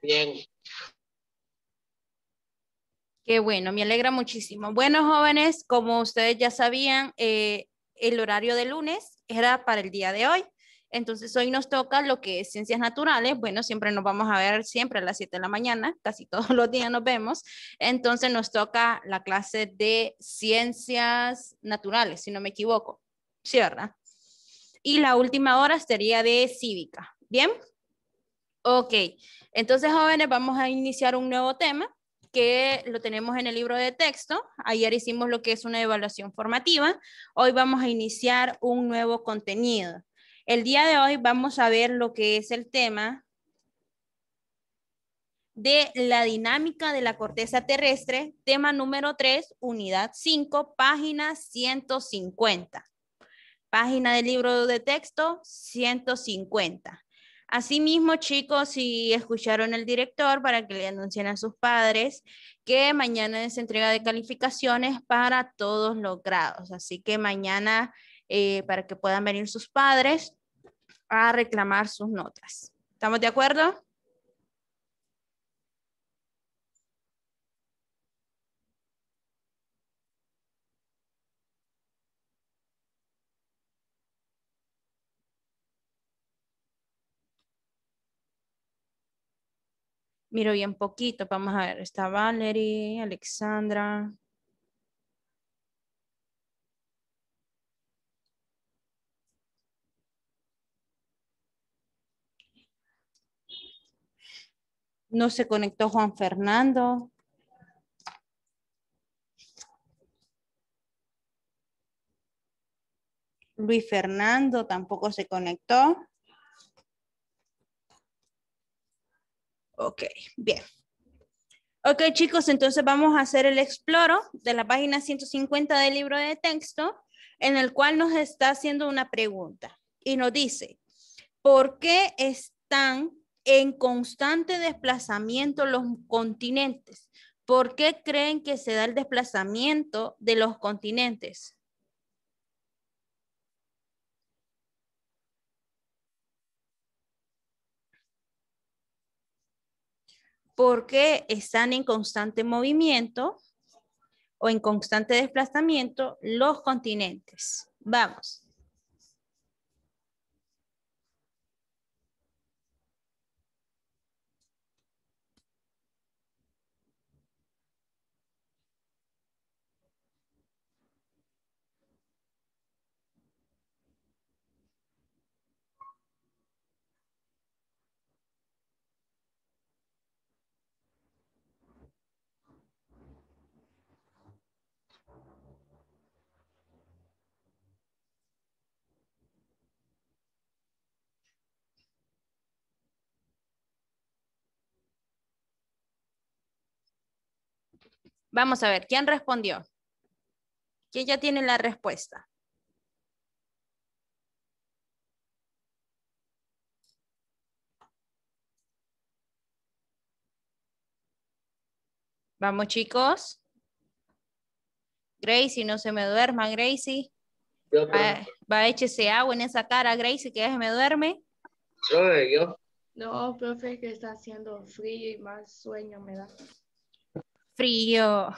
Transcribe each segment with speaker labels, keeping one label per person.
Speaker 1: Bien. Qué bueno, me alegra muchísimo. Bueno, jóvenes, como ustedes ya sabían, eh, el horario de lunes era para el día de hoy. Entonces hoy nos toca lo que es ciencias naturales. Bueno, siempre nos vamos a ver siempre a las 7 de la mañana, casi todos los días nos vemos. Entonces nos toca la clase de ciencias naturales, si no me equivoco. Cierra Y la última hora sería de cívica. ¿Bien? Ok, entonces jóvenes, vamos a iniciar un nuevo tema que lo tenemos en el libro de texto. Ayer hicimos lo que es una evaluación formativa. Hoy vamos a iniciar un nuevo contenido. El día de hoy vamos a ver lo que es el tema de la dinámica de la corteza terrestre, tema número 3, unidad 5, página 150. Página del libro de texto 150. Asimismo, chicos, si escucharon al director para que le anuncien a sus padres que mañana es entrega de calificaciones para todos los grados. Así que mañana eh, para que puedan venir sus padres a reclamar sus notas. ¿Estamos de acuerdo? miro bien poquito. Vamos a ver, está Valerie, Alexandra. No se conectó Juan Fernando. Luis Fernando tampoco se conectó. Ok, bien. Ok, chicos, entonces vamos a hacer el exploro de la página 150 del libro de texto, en el cual nos está haciendo una pregunta y nos dice, ¿por qué están en constante desplazamiento los continentes? ¿Por qué creen que se da el desplazamiento de los continentes? porque están en constante movimiento o en constante desplazamiento los continentes. Vamos. Vamos a ver, ¿quién respondió? ¿Quién ya tiene la respuesta? Vamos chicos. Gracie, no se me duerma, Gracie. va, a echarse agua en esa cara, Gracie, que ya se me duerme. No, profe, que está haciendo frío y más sueño me da frío.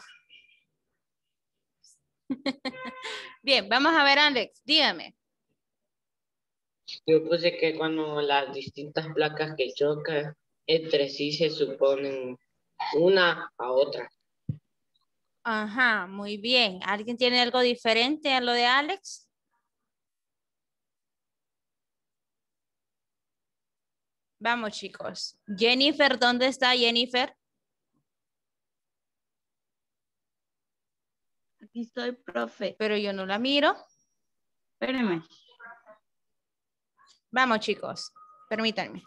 Speaker 1: Bien, vamos a ver, Alex, dígame. Yo puse que cuando las distintas placas que chocan entre sí se suponen una a otra. Ajá, muy bien. ¿Alguien tiene algo diferente a lo de Alex? Vamos, chicos. Jennifer, ¿dónde está Jennifer? Y estoy, profe. Pero yo no la miro. Espérenme. Vamos, chicos. Permítanme.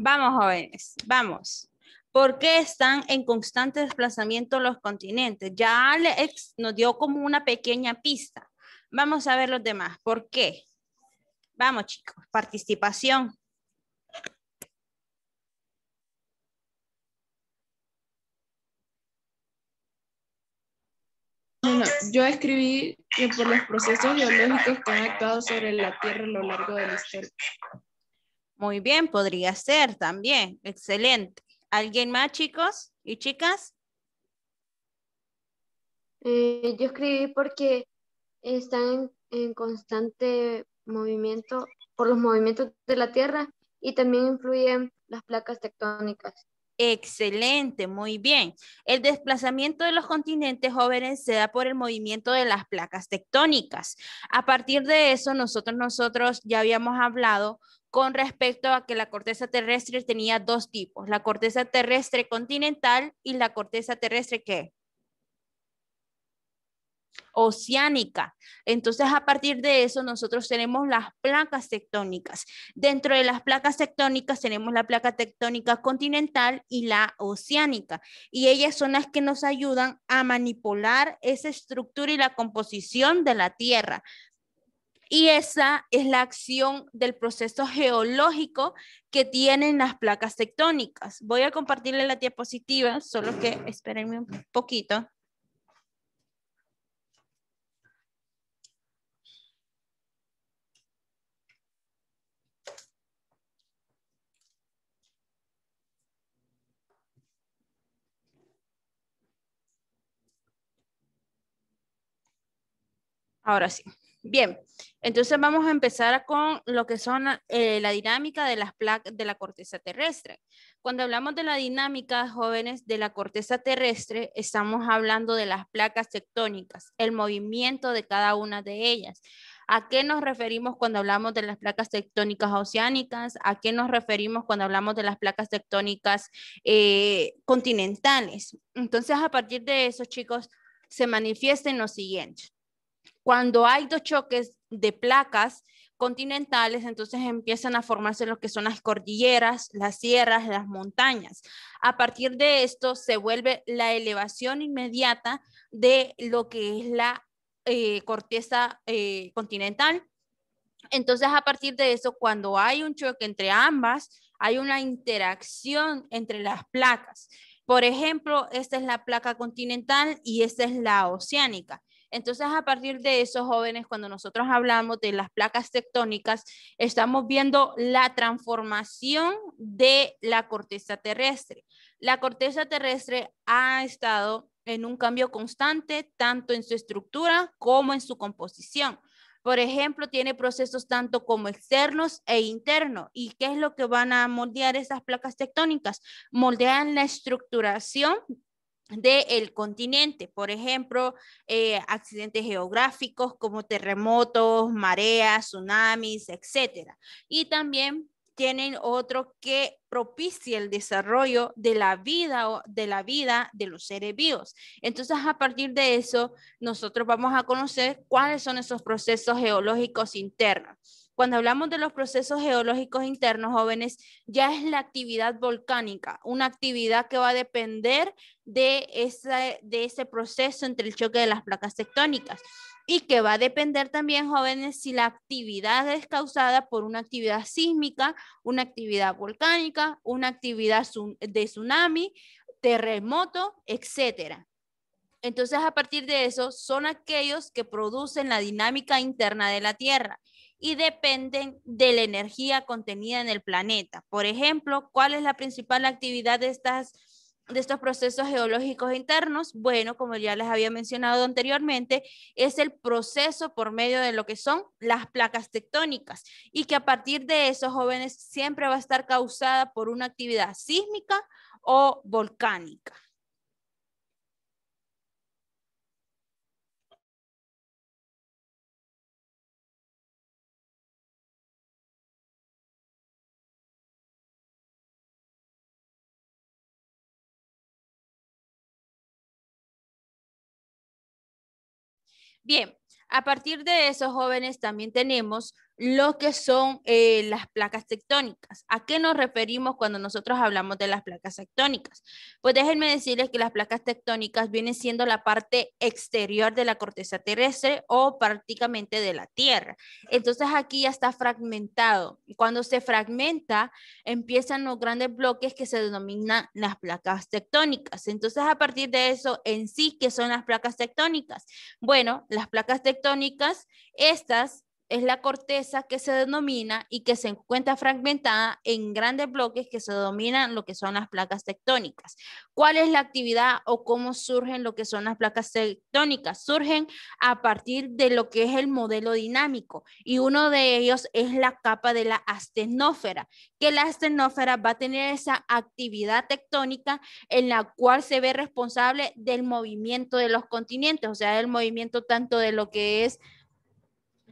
Speaker 1: Vamos, jóvenes, vamos. ¿Por qué están en constante desplazamiento los continentes? Ya Alex nos dio como una pequeña pista. Vamos a ver los demás. ¿Por qué? Vamos, chicos. Participación. yo escribí que por los procesos geológicos que han actuado sobre la Tierra a lo largo de la historia, muy bien, podría ser también. Excelente. ¿Alguien más, chicos y chicas? Eh, yo escribí porque están en, constante movimiento por los movimientos de la Tierra y también influyen las placas tectónicas. Excelente, muy bien. El desplazamiento de los continentes jóvenes se da por el movimiento de las placas tectónicas. A partir de eso, nosotros, nosotros ya habíamos hablado con respecto a que la corteza terrestre tenía dos tipos, la corteza terrestre continental y la corteza terrestre oceánica. Entonces, a partir de eso, nosotros tenemos las placas tectónicas. Dentro de las placas tectónicas tenemos la placa tectónica continental y la oceánica. Y ellas son las que nos ayudan a manipular esa estructura y la composición de la Tierra. Y esa es la acción del proceso geológico que tienen las placas tectónicas. Voy a compartirle la diapositiva, solo que espérenme un poquito. Ahora sí. Bien, entonces vamos a empezar con lo que son eh, la dinámica de, las placas de la corteza terrestre. Cuando hablamos de la dinámica, jóvenes, de la corteza terrestre, estamos hablando de las placas tectónicas, el movimiento de cada una de ellas. ¿A qué nos referimos cuando hablamos de las placas tectónicas oceánicas? ¿A qué nos referimos cuando hablamos de las placas tectónicas eh, continentales? Entonces, a partir de eso, chicos, se manifiestan los siguientes. Cuando hay dos choques de placas continentales, entonces empiezan a formarse lo que son las cordilleras, las sierras, las montañas. A partir de esto se vuelve la elevación inmediata de lo que es la eh, corteza eh, continental. Entonces, a partir de eso, cuando hay un choque entre ambas, hay una interacción entre las placas. Por ejemplo, esta es la placa continental y esta es la oceánica. Entonces, a partir de eso, jóvenes, cuando nosotros hablamos de las placas tectónicas, estamos viendo la transformación de la corteza terrestre. La corteza terrestre ha estado en un cambio constante, tanto en su estructura como en su composición. Por ejemplo, tiene procesos tanto como externos e internos. ¿Y qué es lo que van a moldear esas placas tectónicas? Moldean la estructuración del continente, por ejemplo, eh, accidentes geográficos como terremotos, mareas, tsunamis, etc. Y también tienen otro que propicia el desarrollo de la vida de la vida de los seres vivos. Entonces, a partir de eso, nosotros vamos a conocer cuáles son esos procesos geológicos internos. Cuando hablamos de los procesos geológicos internos, jóvenes, ya es la actividad volcánica, una actividad que va a depender de ese, de ese proceso entre el choque de las placas tectónicas y que va a depender también, jóvenes, si la actividad es causada por una actividad sísmica, una actividad volcánica, una actividad de tsunami, terremoto, etcétera. Entonces, a partir de eso, son aquellos que producen la dinámica interna de la Tierra y dependen de la energía contenida en el planeta. Por ejemplo, ¿cuál es la principal actividad de, de estos procesos geológicos internos? Bueno, como ya les había mencionado anteriormente, es el proceso por medio de lo que son las placas tectónicas y que a partir de eso, jóvenes siempre va a estar causada por una actividad sísmica o volcánica. Bien, a partir de eso, jóvenes, también tenemos lo que son eh, las placas tectónicas. ¿A qué nos referimos cuando nosotros hablamos de las placas tectónicas? Pues déjenme decirles que las placas tectónicas vienen siendo la parte exterior de la corteza terrestre o prácticamente de la Tierra. Entonces aquí ya está fragmentado. cuando se fragmenta, empiezan los grandes bloques que se denominan las placas tectónicas. Entonces a partir de eso, en sí, ¿qué son las placas tectónicas? Bueno, las placas tectónicas, estas es la corteza que se denomina y que se encuentra fragmentada en grandes bloques que se denominan lo que son las placas tectónicas. ¿Cuál es la actividad o cómo surgen lo que son las placas tectónicas? Surgen a partir de lo que es el modelo dinámico y uno de ellos es la capa de la astenófera, que la astenófera va a tener esa actividad tectónica en la cual se ve responsable del movimiento de los continentes, o sea, del movimiento tanto de lo que es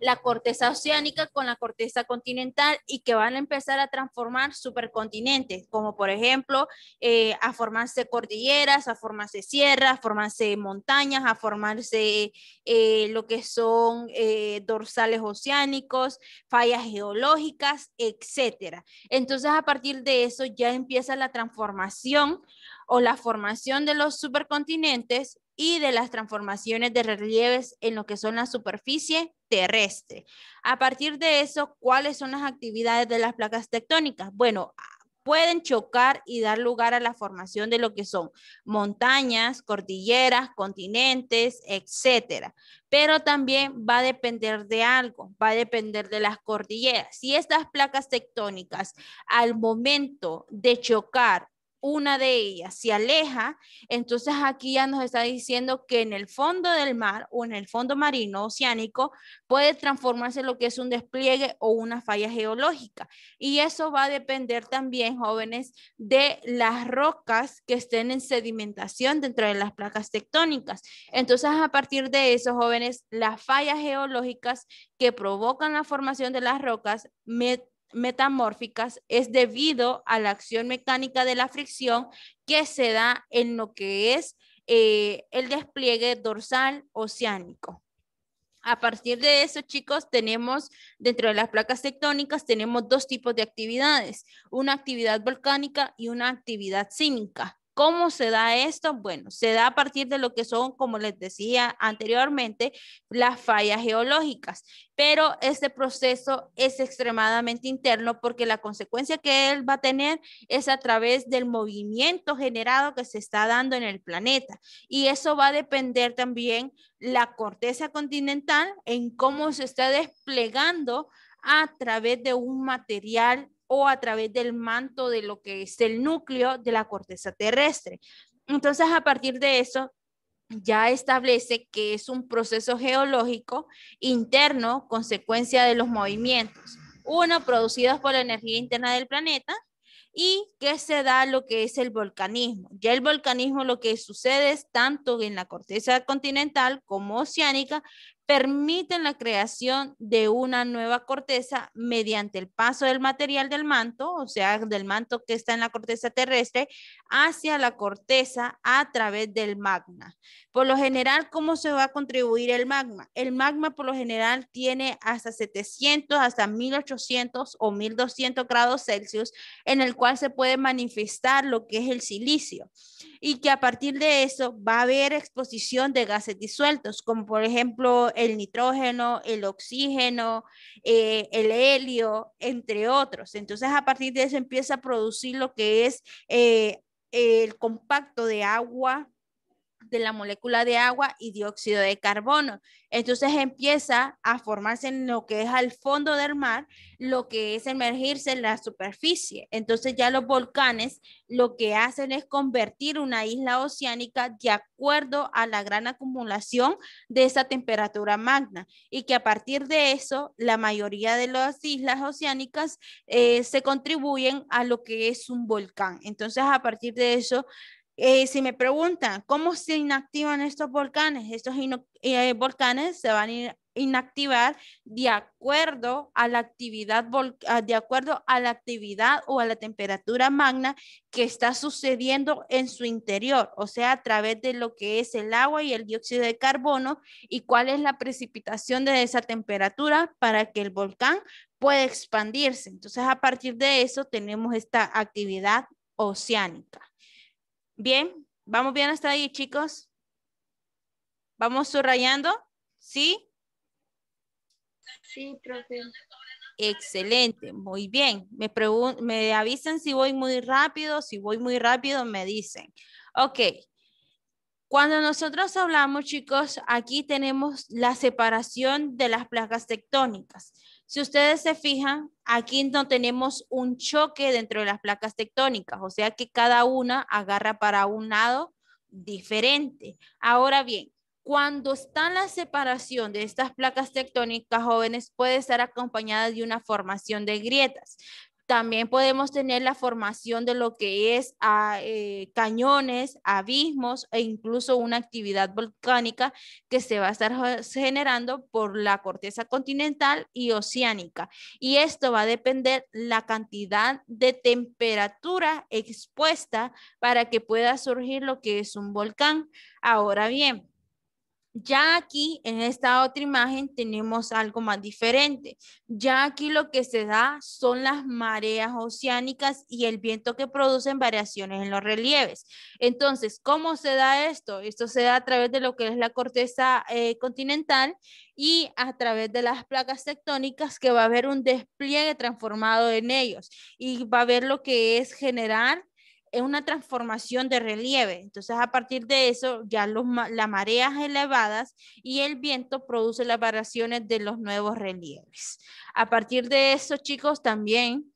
Speaker 1: la corteza oceánica con la corteza continental y que van a empezar a transformar supercontinentes, como por ejemplo eh, a formarse cordilleras, a formarse sierras, a formarse montañas, a formarse eh, lo que son eh, dorsales oceánicos, fallas geológicas, etc. Entonces a partir de eso ya empieza la transformación o la formación de los supercontinentes y de las transformaciones de relieves en lo que son la superficie terrestre. A partir de eso, ¿cuáles son las actividades de las placas tectónicas? Bueno, pueden chocar y dar lugar a la formación de lo que son montañas, cordilleras, continentes, etcétera. Pero también va a depender de algo, va a depender de las cordilleras. Si estas placas tectónicas al momento de chocar una de ellas se aleja, entonces aquí ya nos está diciendo que en el fondo del mar o en el fondo marino oceánico puede transformarse lo que es un despliegue o una falla geológica. Y eso va a depender también, jóvenes, de las rocas que estén en sedimentación dentro de las placas tectónicas. Entonces, a partir de eso, jóvenes, las fallas geológicas que provocan la formación de las rocas metamórficas es debido a la acción mecánica de la fricción que se da en lo que es eh, el despliegue dorsal oceánico. A partir de eso, chicos, tenemos dentro de las placas tectónicas, tenemos dos tipos de actividades, una actividad volcánica y una actividad cínica. ¿Cómo se da esto? Bueno, se da a partir de lo que son, como les decía anteriormente, las fallas geológicas. Pero este proceso es extremadamente interno porque la consecuencia que él va a tener es a través del movimiento generado que se está dando en el planeta. Y eso va a depender también la corteza continental en cómo se está desplegando a través de un material o a través del manto de lo que es el núcleo de la corteza terrestre. Entonces, a partir de eso, ya establece que es un proceso geológico interno, consecuencia de los movimientos. Uno, producidos por la energía interna del planeta, y que se da lo que es el volcanismo. Ya el volcanismo lo que sucede es tanto en la corteza continental como oceánica, permiten la creación de una nueva corteza mediante el paso del material del manto, o sea, del manto que está en la corteza terrestre, hacia la corteza a través del magma. Por lo general, ¿cómo se va a contribuir el magma? El magma por lo general tiene hasta 700, hasta 1800 o 1200 grados Celsius en el cual se puede manifestar lo que es el silicio y que a partir de eso va a haber exposición de gases disueltos, como por ejemplo el nitrógeno, el oxígeno, eh, el helio, entre otros. Entonces, a partir de eso empieza a producir lo que es eh, el compacto de agua de la molécula de agua y dióxido de carbono. Entonces empieza a formarse en lo que es al fondo del mar, lo que es emergirse en la superficie. Entonces ya los volcanes lo que hacen es convertir una isla oceánica de acuerdo a la gran acumulación de esa temperatura magna y que a partir de eso la mayoría de las islas oceánicas eh, se contribuyen a lo que es un volcán. Entonces a partir de eso eh, si me preguntan, ¿cómo se inactivan estos volcanes? Estos eh, volcanes se van a inactivar de acuerdo a la actividad de acuerdo a la actividad o a la temperatura magna que está sucediendo en su interior, o sea, a través de lo que es el agua y el dióxido de carbono y cuál es la precipitación de esa temperatura para que el volcán pueda expandirse. Entonces, a partir de eso tenemos esta actividad oceánica. Bien, vamos bien hasta ahí, chicos. Vamos subrayando, ¿sí? Sí, profe. Excelente, muy bien. Me, me avisan si voy muy rápido, si voy muy rápido me dicen. Ok, cuando nosotros hablamos, chicos, aquí tenemos la separación de las placas tectónicas. Si ustedes se fijan, aquí no tenemos un choque dentro de las placas tectónicas, o sea que cada una agarra para un lado diferente. Ahora bien, cuando está la separación de estas placas tectónicas jóvenes, puede estar acompañada de una formación de grietas. También podemos tener la formación de lo que es ah, eh, cañones, abismos e incluso una actividad volcánica que se va a estar generando por la corteza continental y oceánica. Y esto va a depender la cantidad de temperatura expuesta para que pueda surgir lo que es un volcán. Ahora bien, ya aquí, en esta otra imagen, tenemos algo más diferente. Ya aquí lo que se da son las mareas oceánicas y el viento que producen variaciones en los relieves. Entonces, ¿cómo se da esto? Esto se da a través de lo que es la corteza eh, continental y a través de las placas tectónicas que va a haber un despliegue transformado en ellos y va a haber lo que es generar es una transformación de relieve. Entonces, a partir de eso, ya las mareas elevadas y el viento produce las variaciones de los nuevos relieves. A partir de eso, chicos, también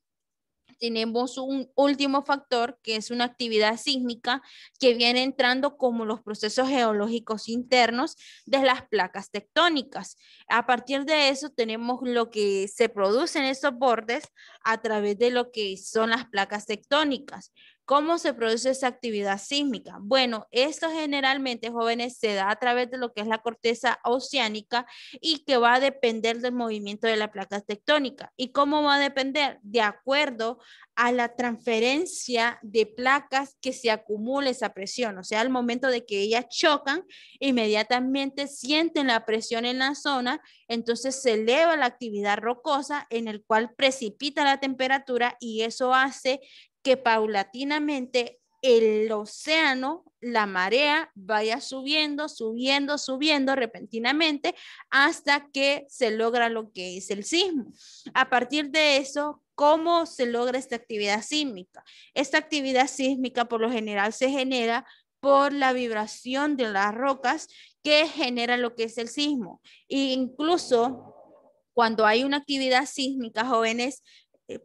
Speaker 1: tenemos un último factor que es una actividad sísmica que viene entrando como los procesos geológicos internos de las placas tectónicas. A partir de eso tenemos lo que se produce en esos bordes a través de lo que son las placas tectónicas. ¿Cómo se produce esa actividad sísmica? Bueno, esto generalmente, jóvenes, se da a través de lo que es la corteza oceánica y que va a depender del movimiento de la placa tectónica. ¿Y cómo va a depender? De acuerdo a la transferencia de placas que se acumula esa presión. O sea, al momento de que ellas chocan, inmediatamente sienten la presión en la zona, entonces se eleva la actividad rocosa en el cual precipita la temperatura y eso hace que paulatinamente el océano, la marea, vaya subiendo, subiendo, subiendo repentinamente hasta que se logra lo que es el sismo. A partir de eso, ¿cómo se logra esta actividad sísmica? Esta actividad sísmica por lo general se genera por la vibración de las rocas que genera lo que es el sismo. E incluso cuando hay una actividad sísmica, jóvenes,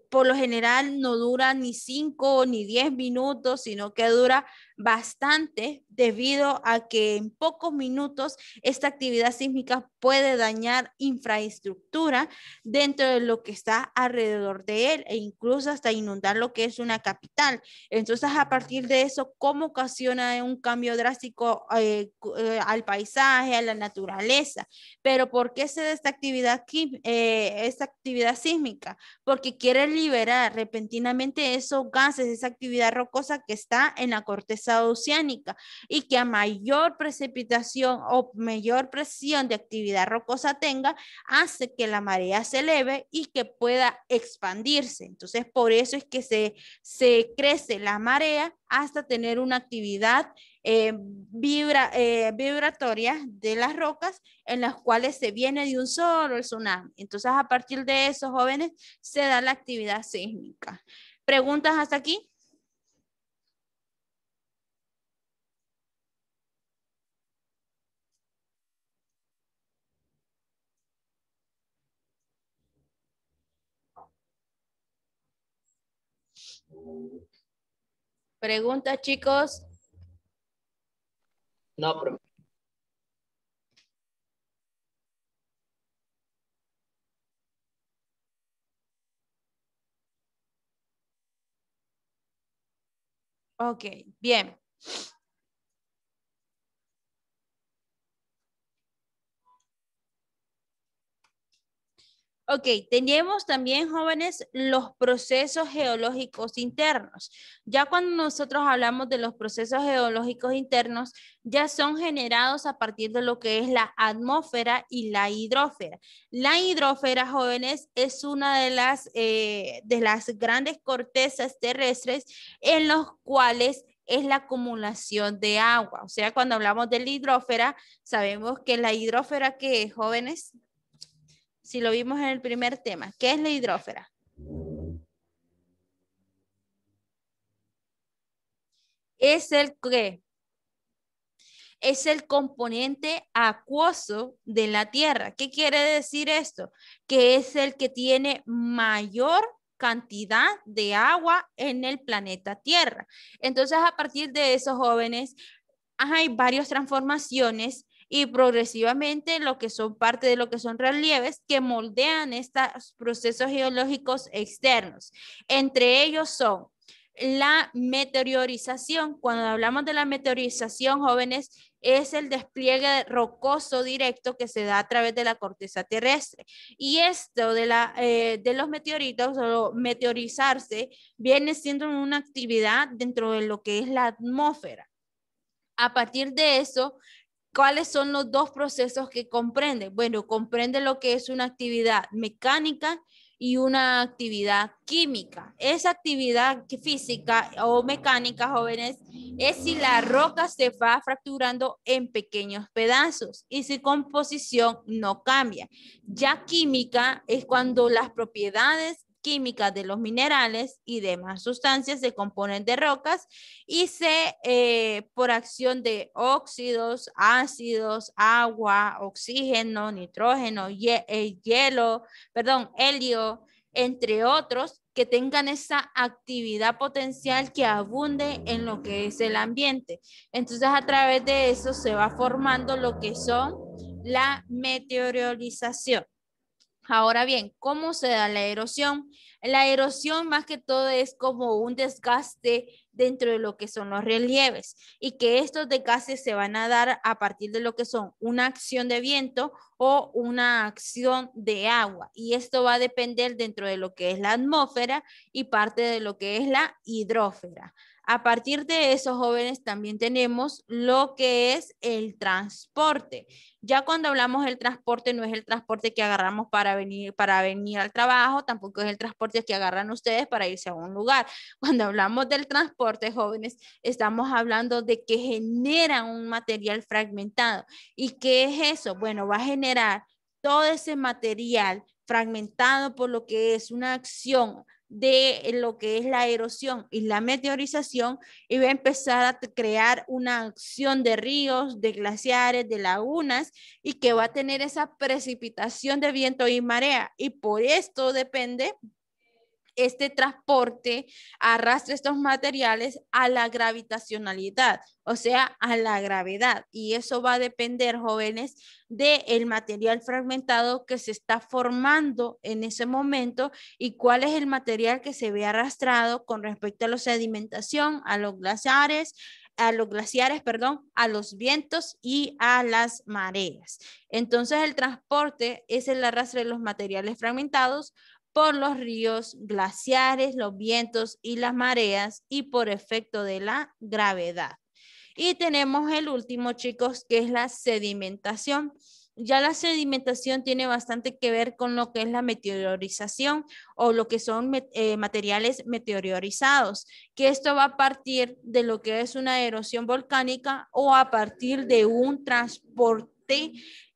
Speaker 1: por lo general no dura ni 5 ni 10 minutos, sino que dura bastante debido a que en pocos minutos esta actividad sísmica puede dañar infraestructura dentro de lo que está alrededor de él e incluso hasta inundar lo que es una capital. Entonces, a partir de eso, ¿cómo ocasiona un cambio drástico eh, eh, al paisaje, a la naturaleza? Pero ¿por qué se da esta actividad, eh, esta actividad sísmica? Porque quiere liberar repentinamente esos gases, esa actividad rocosa que está en la corteza oceánica y que a mayor precipitación o mayor presión de actividad rocosa tenga, hace que la marea se eleve y que pueda expandirse. Entonces, por eso es que se, crece la marea hasta tener una actividad eh, eh, vibratoria de las rocas en las cuales se viene de un solo el tsunami. Entonces, a partir de eso, jóvenes, se da la actividad sísmica. ¿Preguntas hasta aquí? ¿Preguntas, chicos? No, Okay. Ok, bien. Ok, tenemos también jóvenes los procesos geológicos internos. Ya cuando nosotros hablamos de los procesos geológicos internos, ya son generados a partir de lo que es la atmósfera y la hidrófera. La hidrófera, jóvenes, es una de las, eh, de las grandes cortezas terrestres en los cuales es la acumulación de agua. O sea, cuando hablamos de la hidrófera, sabemos que la hidrófera, que jóvenes, si lo vimos en el primer tema. ¿Qué es la hidrófera? Es el es el componente acuoso de la Tierra. ¿Qué quiere decir esto? Que es el que tiene mayor cantidad de agua en el planeta Tierra. Entonces, a partir de esos jóvenes, hay varias transformaciones y progresivamente lo que son parte de lo que son relieves que moldean estos procesos geológicos externos. Entre ellos son la meteorización. Cuando hablamos de la meteorización, jóvenes, es el despliegue rocoso directo que se da a través de la corteza terrestre. Y esto de, la, eh, de los meteoritos o meteorizarse viene siendo una actividad dentro de lo que es la atmósfera. A partir de eso, ¿Cuáles son los dos procesos que comprende? Bueno, comprende lo que es una actividad mecánica y una actividad química. Esa actividad física o mecánica, jóvenes, es si la roca se va fracturando en pequeños pedazos y su composición no cambia. Ya química es cuando las propiedades química de los minerales y demás sustancias se componen de rocas y se, eh, por acción de óxidos, ácidos, agua, oxígeno, nitrógeno, eh, hielo, perdón, helio, entre otros, que tengan esa actividad potencial que abunde en lo que es el ambiente. Entonces, a través de eso se va formando lo que son la meteorización. Ahora bien, ¿cómo se da la erosión? La erosión más que todo es como un desgaste dentro de lo que son los relieves y que estos desgastes se van a dar a partir de lo que son una acción de viento o una acción de agua y esto va a depender dentro de lo que es la atmósfera y parte de lo que es la hidrófera. A partir de eso, jóvenes también tenemos lo que es el transporte. Ya cuando hablamos del transporte, no es el transporte que agarramos para venir, para venir al trabajo, tampoco es el transporte que agarran ustedes para irse a un lugar. Cuando hablamos del transporte, jóvenes, estamos hablando de que genera un material fragmentado. ¿Y qué es eso? Bueno, va a generar todo ese material fragmentado por lo que es una acción de eh, lo que es la erosión y la meteorización y va a empezar a crear una acción de ríos, de glaciares, de lagunas y que va a tener esa precipitación de viento y marea. Y por esto depende este transporte arrastra estos materiales a la gravitacionalidad, o sea, a la gravedad. Y eso va a depender, jóvenes, del material fragmentado que se está formando en ese momento y cuál es el material que se ve arrastrado con respecto a la sedimentación, a los glaciares, a los glaciares, perdón, a los vientos y a las mareas. Entonces el transporte es el arrastre de los materiales fragmentados por los ríos, glaciares, los vientos y las mareas y por efecto de la gravedad. Y tenemos el último, chicos, que es la sedimentación. Ya la sedimentación tiene bastante que ver con lo que es la meteorización o lo que son eh, materiales meteorizados, que esto va a partir de lo que es una erosión volcánica o a partir de un transporte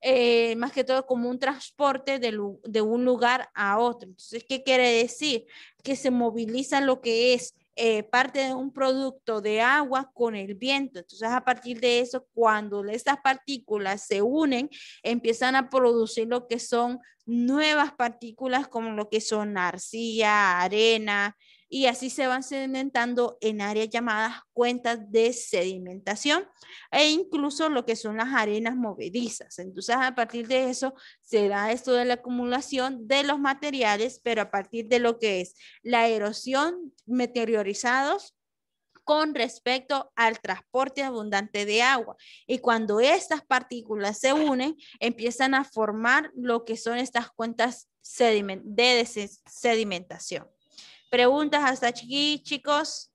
Speaker 1: eh, más que todo como un transporte de, un lugar a otro. Entonces, ¿qué quiere decir? Que se moviliza lo que es eh, parte de un producto de agua con el viento. Entonces, a partir de eso, cuando estas partículas se unen, empiezan a producir lo que son nuevas partículas como lo que son arcilla, arena, y así se van sedimentando en áreas llamadas cuentas de sedimentación e incluso lo que son las arenas movedizas. Entonces, a partir de eso se da esto de la acumulación de los materiales, pero a partir de lo que es la erosión meteorizados con respecto al transporte abundante de agua. Y cuando estas partículas se unen, empiezan a formar lo que son estas cuentas de sedimentación. Preguntas hasta aquí, chicos.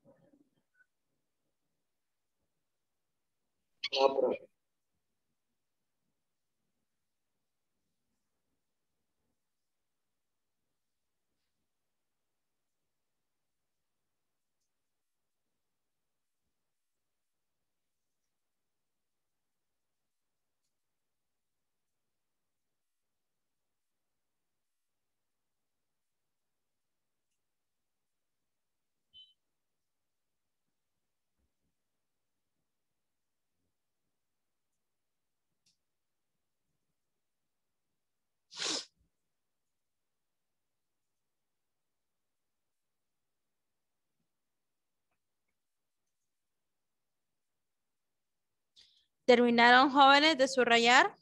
Speaker 1: ¿Terminaron jóvenes de subrayar?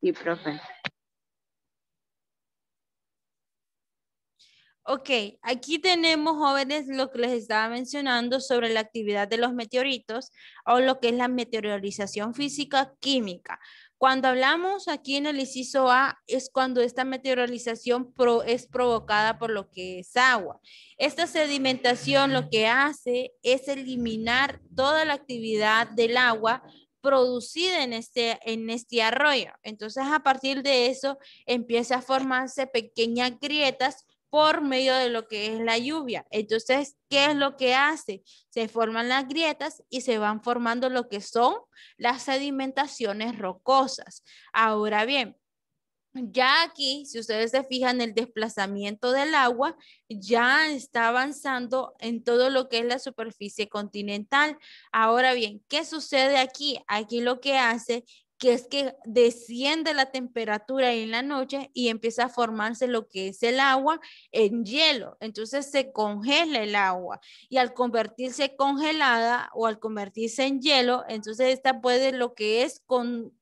Speaker 1: Sí, profe. Ok, aquí tenemos jóvenes lo que les estaba mencionando sobre la actividad de los meteoritos o lo que es la meteorización física química. Cuando hablamos aquí en el inciso A es cuando esta meteorización es provocada por lo que es agua. Esta sedimentación lo que hace es eliminar toda la actividad del agua producida en este, en este arroyo. Entonces, a partir de eso, empieza a formarse pequeñas grietas por medio de lo que es la lluvia. Entonces, ¿qué es lo que hace? Se forman las grietas y se van formando lo que son las sedimentaciones rocosas. Ahora bien, ya aquí, si ustedes se fijan, el desplazamiento del agua ya está avanzando en todo lo que es la superficie continental. Ahora bien, ¿qué sucede aquí? Aquí lo que hace que es que desciende la temperatura en la noche y empieza a formarse lo que es el agua en hielo. Entonces se congela el agua y al convertirse congelada o al convertirse en hielo, entonces esta puede lo que es con,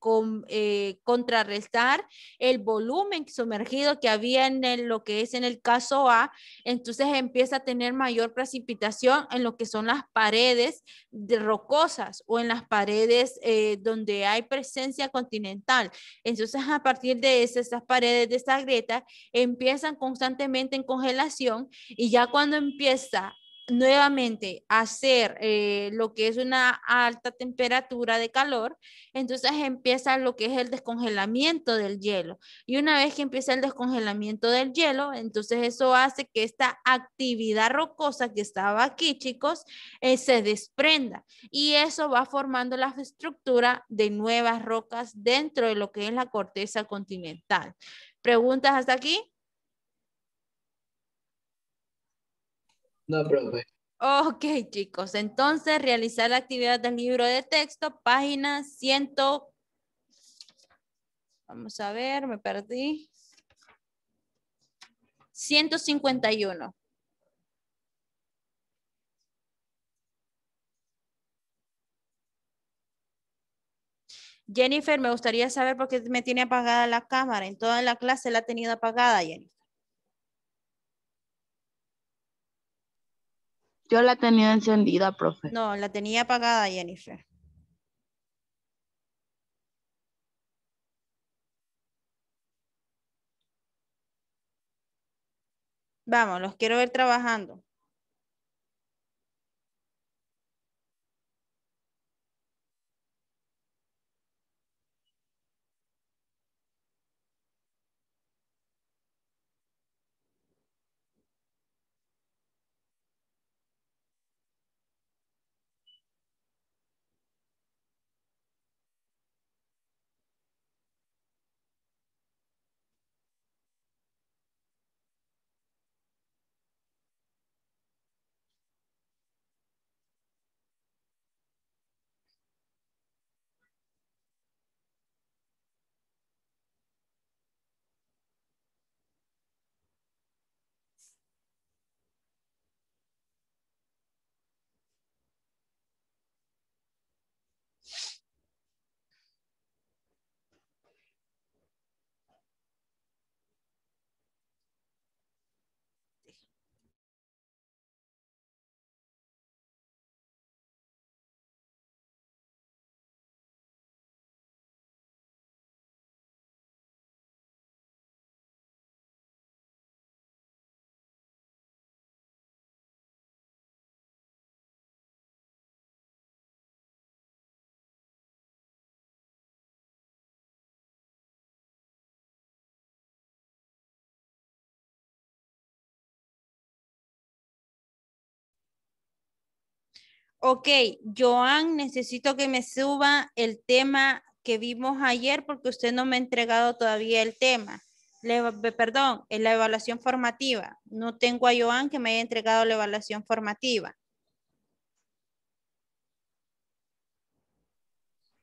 Speaker 1: eh, contrarrestar el volumen sumergido que había en lo que es en el caso A. Entonces empieza a tener mayor precipitación en lo que son las paredes de rocosas o en las paredes eh, donde hay presencia continental. Entonces, a partir de eso, estas paredes de esta grieta empiezan constantemente en congelación y ya cuando empieza nuevamente hacer eh, lo que es una alta temperatura de calor, entonces empieza lo que es el descongelamiento del hielo. Y una vez que empieza el descongelamiento del hielo, entonces eso hace que esta actividad rocosa que estaba aquí, chicos, eh, se desprenda. Y eso va formando la estructura de nuevas rocas dentro de lo que es la corteza continental. ¿Preguntas hasta aquí? No, profe. Ok, chicos. Entonces, realizar la actividad del libro de texto, página 100. Vamos a ver, me perdí. 151. Jennifer, me gustaría saber por qué me tiene apagada la cámara. En toda la clase la ha tenido apagada, Jennifer. Yo la tenía encendida, profe. No, la tenía apagada, Jennifer. Vamos, los quiero ver trabajando. ok, Joan, necesito que me suba el tema que vimos ayer porque usted no me ha entregado todavía el tema. perdón, es eh, la evaluación formativa. No tengo a Joan que me haya entregado la evaluación formativa.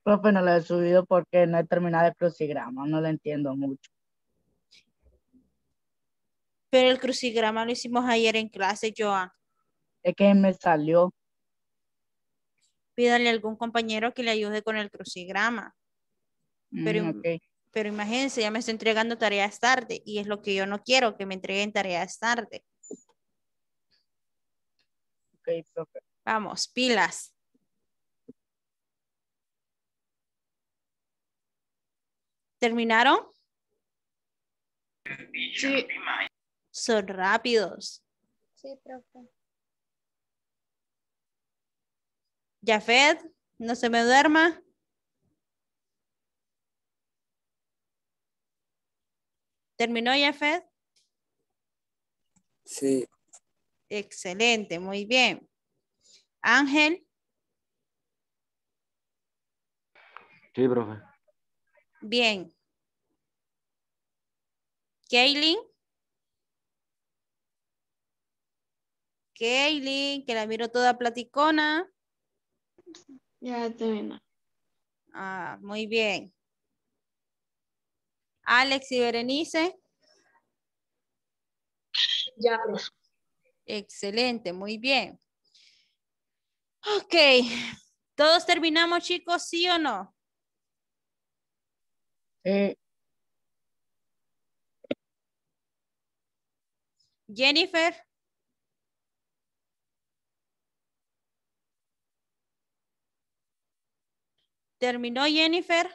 Speaker 1: Profe, no la he subido porque no he terminado el crucigrama, no lo entiendo mucho. Pero el crucigrama lo hicimos ayer en clase, Joan. Es que me salió pídale a algún compañero que le ayude con el crucigrama. Pero, mm, imagínense, ya me estoy entregando tareas tarde y es lo que yo no quiero, que me entreguen tareas tarde. Vamos, pilas. ¿Terminaron? Son rápidos. Sí, profe. Jafet, no se me duerma. ¿Terminó Jafet? Sí. Excelente, muy bien. Ángel. Sí, profe. Bien. Kaylin. Kaylin, que la miro toda platicona. Ya terminó. Ah, muy bien. Alex y Berenice. Ya. Excelente, muy bien. Ok. ¿Todos terminamos, chicos? ¿Sí o no? Eh. Jennifer. ¿Terminó Jennifer?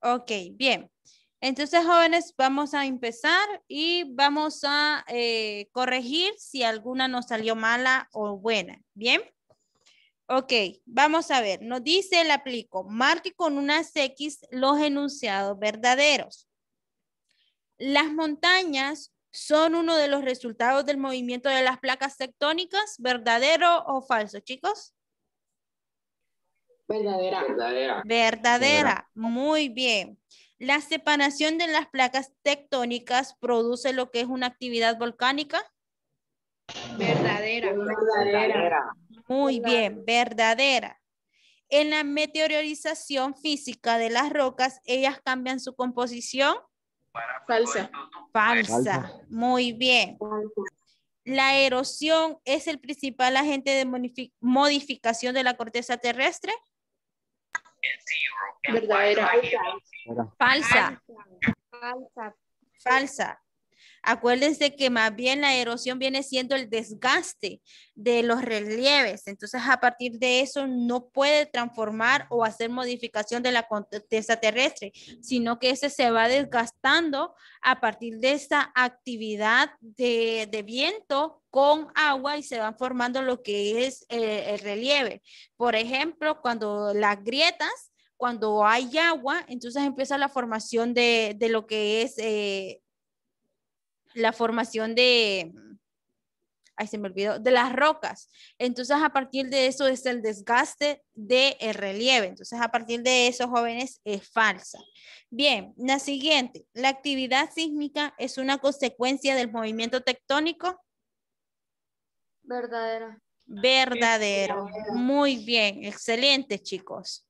Speaker 1: Ok, bien. Entonces, jóvenes, vamos a empezar y vamos a eh, corregir si alguna nos salió mala o buena. ¿Bien? Ok, vamos a ver. Nos dice el aplico, marque con unas X los enunciados verdaderos. Las montañas son uno de los resultados del movimiento de las placas tectónicas, ¿verdadero o falso, chicos? Verdadera. Verdadera. Verdadera. Muy bien. La separación de las placas tectónicas produce lo que es una actividad volcánica. Verdadera. verdadera. Muy bien, verdadera. En la meteorización física de las rocas, ellas cambian su composición. Falsa. Falsa. Muy bien. La erosión es el principal agente de modificación de la corteza terrestre. Verdadera. Falsa. Falsa. Falsa. Acuérdense que más bien la erosión viene siendo el desgaste de los relieves. Entonces, a partir de eso, no puede transformar o hacer modificación de la corteza terrestre, sino que ese se va desgastando a partir de esta actividad de, viento con agua y se van formando lo que es eh, el relieve. Por ejemplo, cuando las grietas cuando hay agua, entonces empieza la formación de, lo que es eh, la formación de, ahí se me olvidó, de las rocas. Entonces a partir de eso es el desgaste del el relieve. Entonces a partir de eso, jóvenes, es falsa. Bien, la siguiente, la actividad sísmica es una consecuencia del movimiento tectónico. Verdadero. Verdadero. Muy bien, excelente chicos.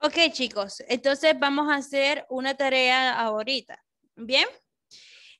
Speaker 1: Ok, chicos, entonces vamos a hacer una tarea ahorita. ¿Bien?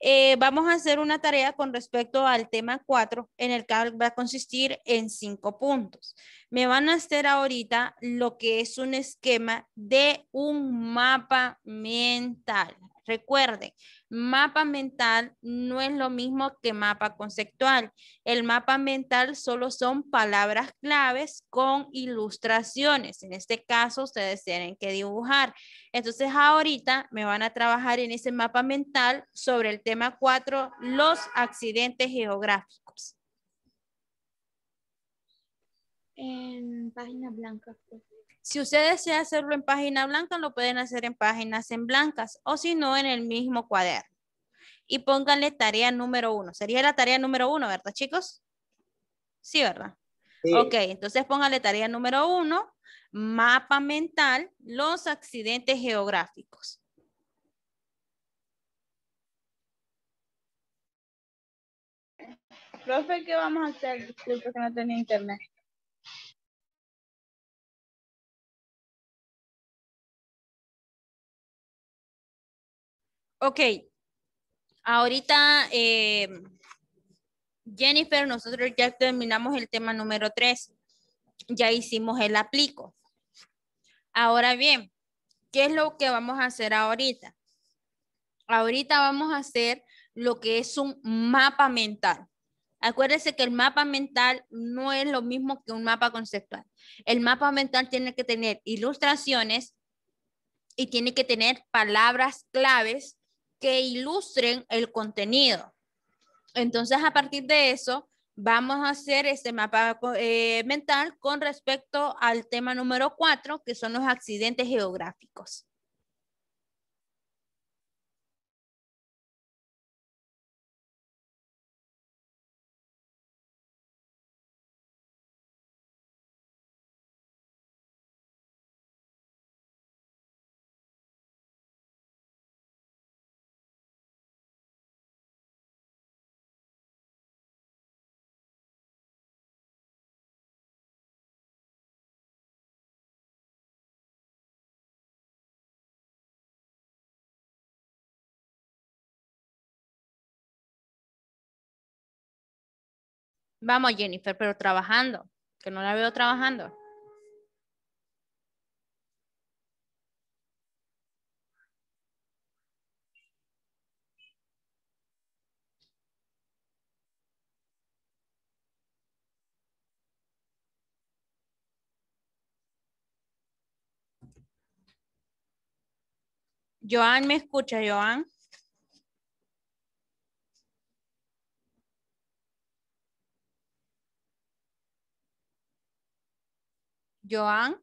Speaker 1: Eh, vamos a hacer una tarea con respecto al tema 4, en el cual va a consistir en cinco puntos. Me van a hacer ahorita lo que es un esquema de un mapa mental. Recuerden, mapa mental no es lo mismo que mapa conceptual. El mapa mental solo son palabras claves con ilustraciones. En este caso, ustedes tienen que dibujar. Entonces, ahorita me van a trabajar en ese mapa mental sobre el tema 4, los accidentes geográficos. En página blanca. Pues. Si usted desea hacerlo en página blanca, lo pueden hacer en páginas en blancas o si no, en el mismo cuaderno. Y pónganle tarea número uno. Sería la tarea número uno, ¿verdad, chicos? Sí, ¿verdad? Ok, entonces pónganle tarea número uno, mapa mental, los accidentes geográficos. Profe, ¿qué vamos a hacer? Disculpe que no tenía internet. Ok, ahorita eh, Jennifer, nosotros ya terminamos el tema número 3. Ya hicimos el aplico. Ahora bien, ¿qué es lo que vamos a hacer ahorita? Ahorita vamos a hacer lo que es un mapa mental. Acuérdense que el mapa mental no es lo mismo que un mapa conceptual. El mapa mental tiene que tener ilustraciones y tiene que tener palabras claves que ilustren el contenido. Entonces, a partir de eso, vamos a hacer este mapa eh, mental con respecto al tema número cuatro que son los accidentes geográficos. Vamos, Jennifer, pero trabajando, que no la veo trabajando. Joan, ¿me escucha, Joan? Joan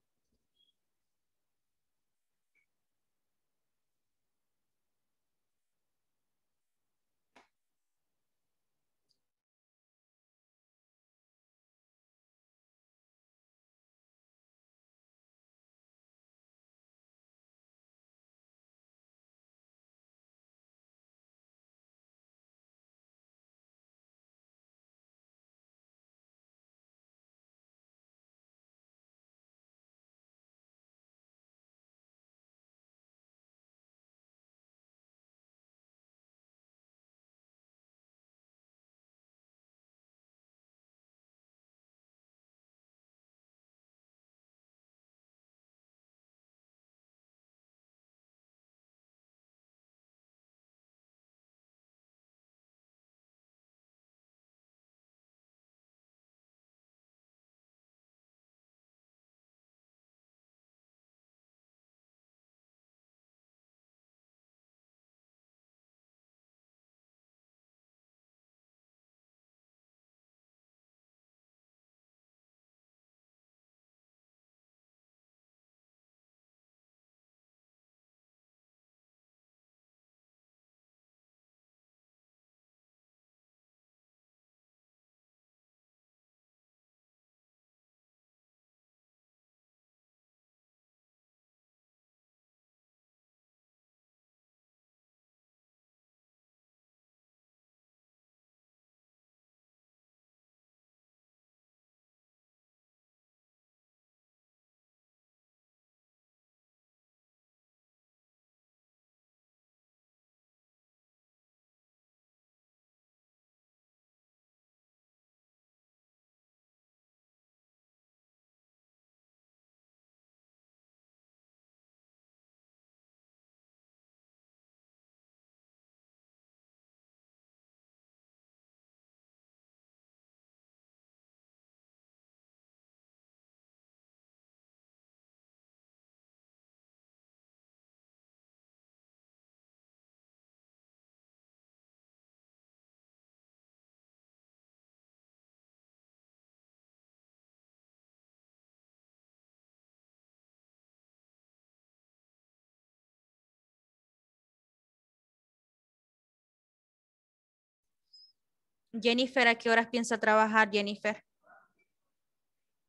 Speaker 1: Jennifer, ¿a qué horas piensa trabajar Jennifer?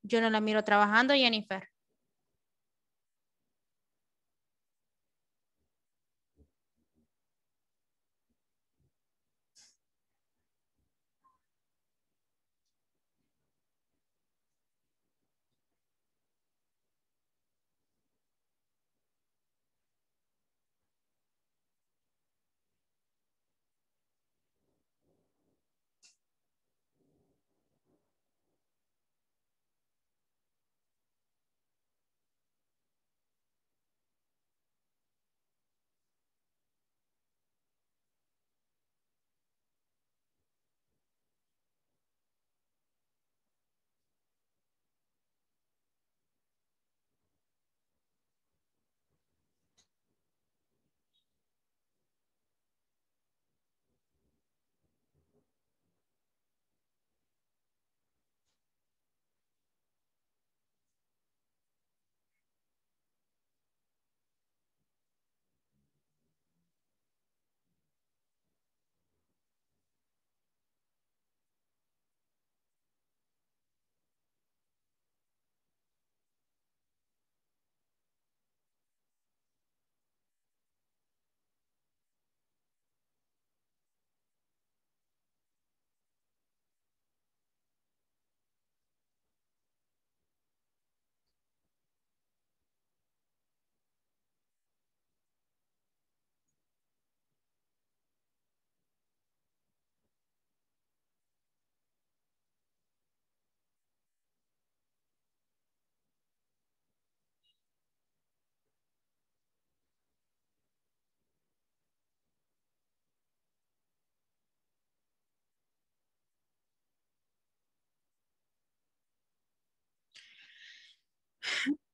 Speaker 1: Yo no la miro trabajando, Jennifer.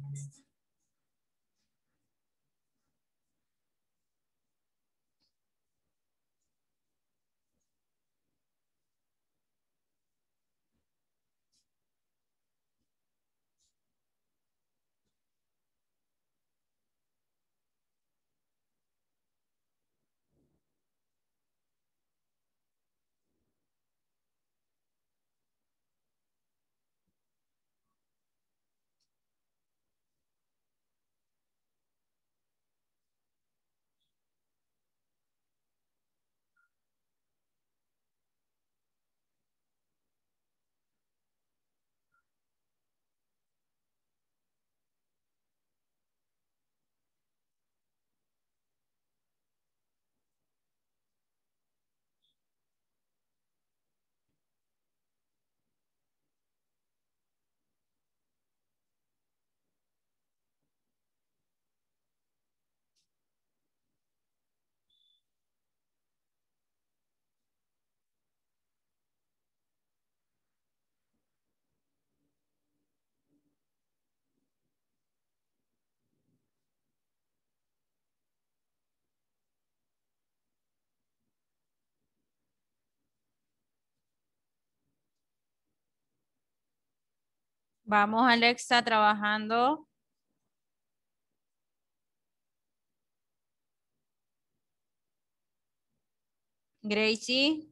Speaker 1: next. Vamos, Alexa, trabajando. Gracie.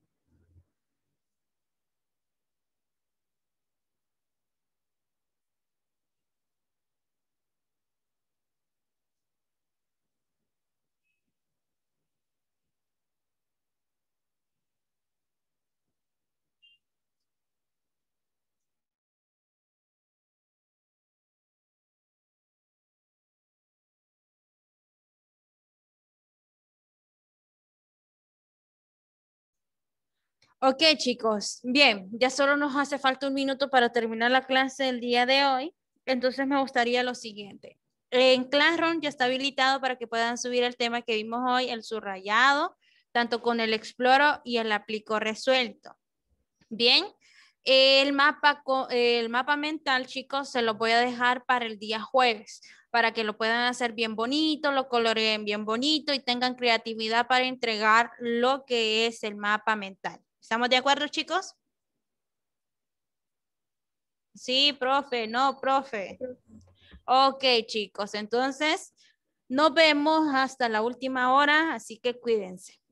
Speaker 1: Ok, chicos, bien, ya solo nos hace falta un minuto para terminar la clase del día de hoy. Entonces me gustaría lo siguiente. En Classroom ya está habilitado para que puedan subir el tema que vimos hoy, el subrayado, tanto con el exploro y el aplico resuelto. Bien, el mapa, el mapa mental, chicos, se lo voy a dejar para el día jueves, para que lo puedan hacer bien bonito, lo coloreen bien bonito y tengan creatividad para entregar lo que es el mapa mental. ¿Estamos de acuerdo, chicos? Sí, profe, no, profe. Ok, chicos, entonces nos vemos hasta la última hora, así que cuídense.